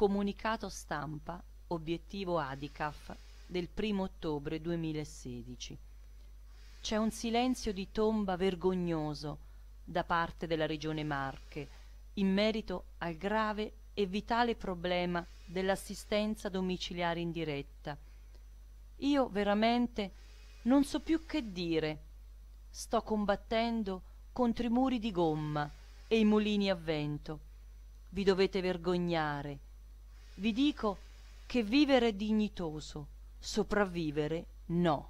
comunicato stampa obiettivo ADICAF del 1 ottobre 2016. C'è un silenzio di tomba vergognoso da parte della Regione Marche in merito al grave e vitale problema dell'assistenza domiciliare indiretta. Io veramente non so più che dire. Sto combattendo contro i muri di gomma e i mulini a vento. Vi dovete vergognare vi dico che vivere è dignitoso sopravvivere no